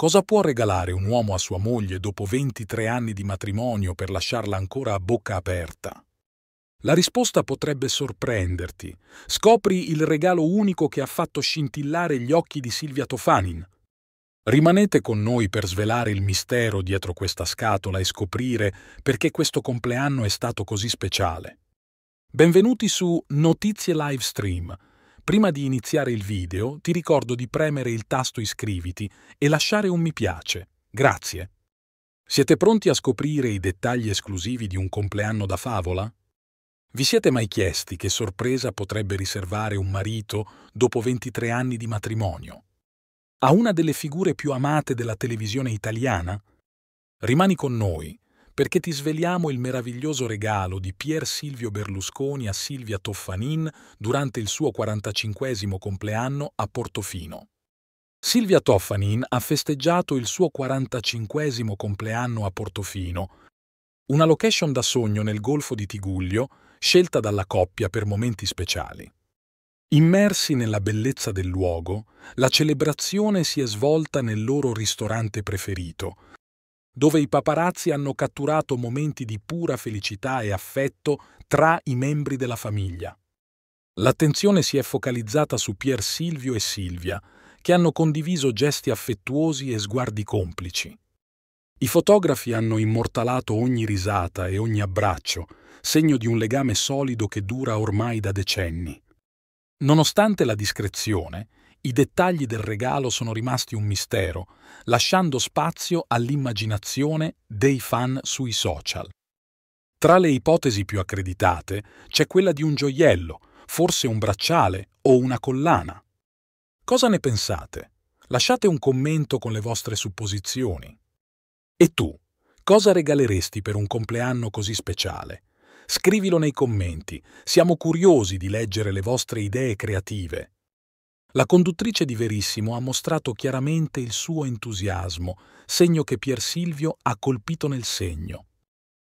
Cosa può regalare un uomo a sua moglie dopo 23 anni di matrimonio per lasciarla ancora a bocca aperta? La risposta potrebbe sorprenderti. Scopri il regalo unico che ha fatto scintillare gli occhi di Silvia Tofanin. Rimanete con noi per svelare il mistero dietro questa scatola e scoprire perché questo compleanno è stato così speciale. Benvenuti su Notizie Livestream Prima di iniziare il video ti ricordo di premere il tasto iscriviti e lasciare un mi piace. Grazie. Siete pronti a scoprire i dettagli esclusivi di un compleanno da favola? Vi siete mai chiesti che sorpresa potrebbe riservare un marito dopo 23 anni di matrimonio? A una delle figure più amate della televisione italiana? Rimani con noi perché ti sveliamo il meraviglioso regalo di Pier Silvio Berlusconi a Silvia Toffanin durante il suo 45 compleanno a Portofino. Silvia Toffanin ha festeggiato il suo 45 compleanno a Portofino, una location da sogno nel Golfo di Tiguglio scelta dalla coppia per momenti speciali. Immersi nella bellezza del luogo, la celebrazione si è svolta nel loro ristorante preferito, dove i paparazzi hanno catturato momenti di pura felicità e affetto tra i membri della famiglia. L'attenzione si è focalizzata su Pier Silvio e Silvia, che hanno condiviso gesti affettuosi e sguardi complici. I fotografi hanno immortalato ogni risata e ogni abbraccio, segno di un legame solido che dura ormai da decenni. Nonostante la discrezione, i dettagli del regalo sono rimasti un mistero, lasciando spazio all'immaginazione dei fan sui social. Tra le ipotesi più accreditate c'è quella di un gioiello, forse un bracciale o una collana. Cosa ne pensate? Lasciate un commento con le vostre supposizioni. E tu, cosa regaleresti per un compleanno così speciale? Scrivilo nei commenti, siamo curiosi di leggere le vostre idee creative. La conduttrice di Verissimo ha mostrato chiaramente il suo entusiasmo, segno che Pier Silvio ha colpito nel segno.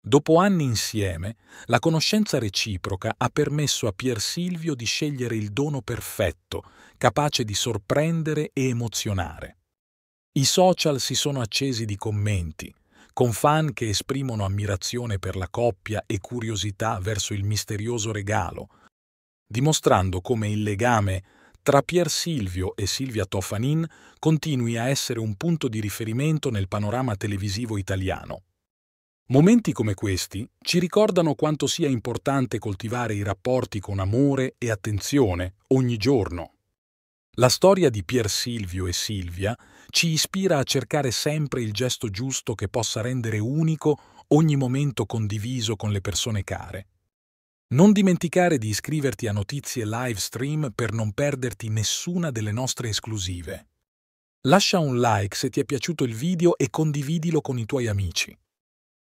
Dopo anni insieme, la conoscenza reciproca ha permesso a Pier Silvio di scegliere il dono perfetto, capace di sorprendere e emozionare. I social si sono accesi di commenti, con fan che esprimono ammirazione per la coppia e curiosità verso il misterioso regalo, dimostrando come il legame tra Pier Silvio e Silvia Toffanin continui a essere un punto di riferimento nel panorama televisivo italiano. Momenti come questi ci ricordano quanto sia importante coltivare i rapporti con amore e attenzione ogni giorno. La storia di Pier Silvio e Silvia ci ispira a cercare sempre il gesto giusto che possa rendere unico ogni momento condiviso con le persone care. Non dimenticare di iscriverti a notizie live stream per non perderti nessuna delle nostre esclusive. Lascia un like se ti è piaciuto il video e condividilo con i tuoi amici.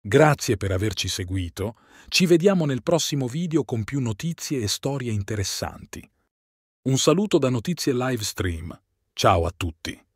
Grazie per averci seguito, ci vediamo nel prossimo video con più notizie e storie interessanti. Un saluto da Notizie Live Stream. Ciao a tutti!